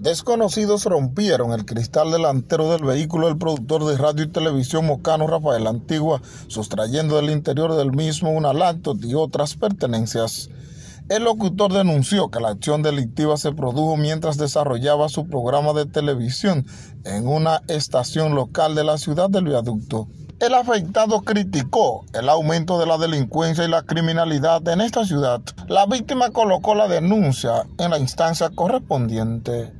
Desconocidos rompieron el cristal delantero del vehículo del productor de radio y televisión Mocano Rafael Antigua, sustrayendo del interior del mismo una laptop y otras pertenencias. El locutor denunció que la acción delictiva se produjo mientras desarrollaba su programa de televisión en una estación local de la ciudad del viaducto. El afectado criticó el aumento de la delincuencia y la criminalidad en esta ciudad. La víctima colocó la denuncia en la instancia correspondiente.